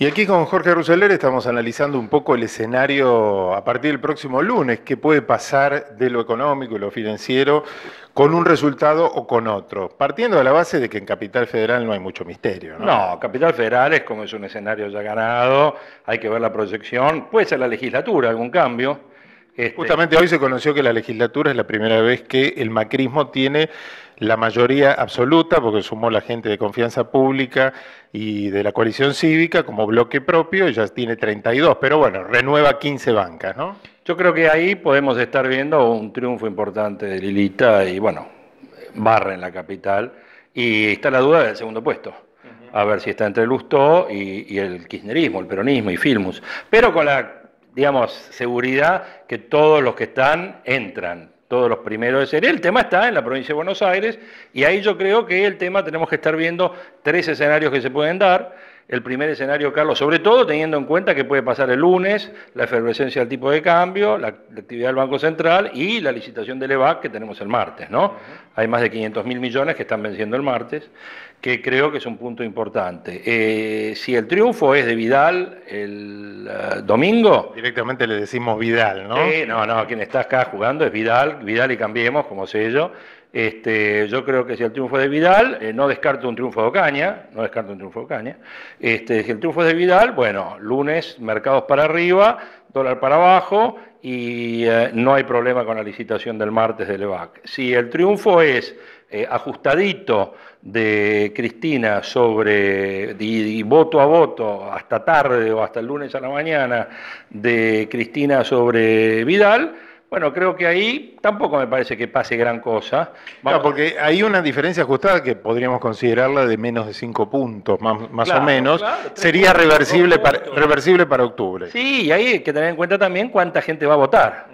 Y aquí con Jorge Ruseler estamos analizando un poco el escenario a partir del próximo lunes, qué puede pasar de lo económico y lo financiero con un resultado o con otro, partiendo de la base de que en Capital Federal no hay mucho misterio. No, no Capital Federal es como es un escenario ya ganado, hay que ver la proyección, puede ser la legislatura, algún cambio, este, Justamente hoy se conoció que la legislatura es la primera vez que el macrismo tiene la mayoría absoluta, porque sumó la gente de confianza pública y de la coalición cívica como bloque propio, y ya tiene 32, pero bueno, renueva 15 bancas, ¿no? Yo creo que ahí podemos estar viendo un triunfo importante de Lilita y bueno, barra en la capital, y está la duda del segundo puesto a ver si está entre el y, y, el kirchnerismo, el peronismo y Filmus. Pero con la digamos, seguridad que todos los que están entran, todos los primeros de ser. El tema está en la provincia de Buenos Aires y ahí yo creo que el tema tenemos que estar viendo tres escenarios que se pueden dar el primer escenario, Carlos, sobre todo teniendo en cuenta que puede pasar el lunes, la efervescencia del tipo de cambio, la, actividad del Banco Central y la licitación del EVAC que tenemos el martes, ¿no? Hay más de 500 mil millones que están venciendo el martes, que creo que es un punto importante. Eh, si el triunfo es de Vidal el eh, domingo... Directamente le decimos Vidal, ¿no? no, no, quien está acá jugando es Vidal, Vidal y Cambiemos como yo? Este, yo creo que si el triunfo es de Vidal, eh, no descarto un triunfo de Ocaña, no descarto un triunfo de Ocaña. Este, si el triunfo es de Vidal, bueno, lunes, mercados para arriba, dólar para abajo y eh, no hay problema con la licitación del martes de Levac. Si el triunfo es eh, ajustadito de Cristina sobre voto a voto hasta tarde o hasta el lunes a la mañana de Cristina sobre Vidal, bueno, creo que ahí tampoco me parece que pase gran cosa. porque hay una diferencia ajustada que podríamos considerarla de menos de cinco puntos, más, o menos. Sería reversible para, octubre. Sí, y hay que tener en cuenta también cuánta gente va a votar.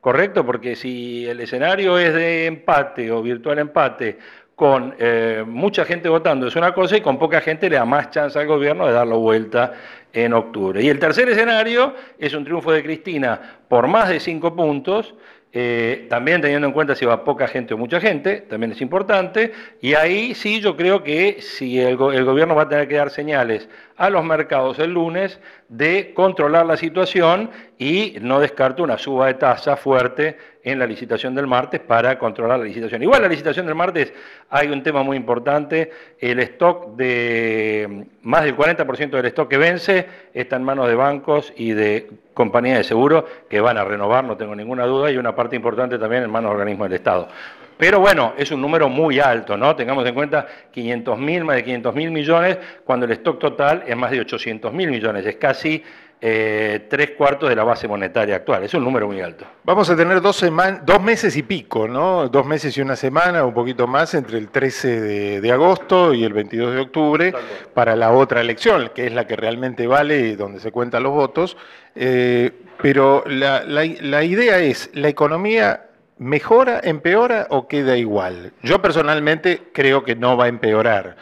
Correcto, porque si el escenario es de empate o virtual empate, con eh, mucha gente votando es una cosa y con poca gente le da más chance al gobierno de la vuelta en octubre. Y el tercer escenario es un triunfo de Cristina por más de cinco puntos, eh, también teniendo en cuenta si va poca gente o mucha gente, también es importante, y ahí sí yo creo que si el, el gobierno va a tener que dar señales a los mercados el lunes de controlar la situación y no descarto una suba de tasa fuerte en la licitación del martes para controlar la licitación. Igual la licitación del martes hay un tema muy importante, el stock de más del 40% del stock que vence está en manos de bancos y de compañías de seguro que van a renovar, no tengo ninguna duda, y una parte importante también en manos de organismos del Estado. Pero bueno, es un número muy alto, ¿no? Tengamos en cuenta 500 más de 500 mil millones, cuando el stock total es más de 800 mil millones, es casi eh, tres cuartos de la base monetaria actual. Es un número muy alto. Vamos a tener dos, dos meses y pico, ¿no? Dos meses y una semana, un poquito más, entre el 13 de, agosto y el 22 de octubre, para la otra elección, que es la que realmente vale y donde se cuentan los votos. Eh, pero la, la idea es, la economía ¿Mejora, empeora o queda igual? Yo personalmente creo que no va a empeorar,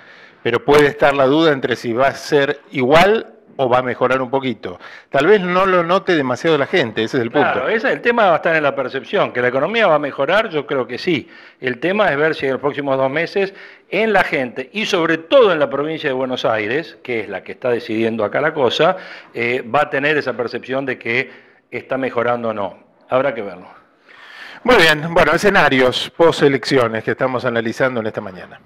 pero puede estar la duda entre si va a ser igual o va a mejorar un poquito. Tal vez no lo note demasiado la gente, ese es el punto. es el tema va a estar en la percepción, que la economía va a mejorar, yo creo que sí. El tema es ver si en los próximos dos meses en la gente y sobre todo en la provincia de Buenos Aires, que es la que está decidiendo acá la cosa, eh, va a tener esa percepción de que está mejorando o no. Habrá que verlo. Muy bien, bueno, escenarios post elecciones que estamos analizando en esta mañana.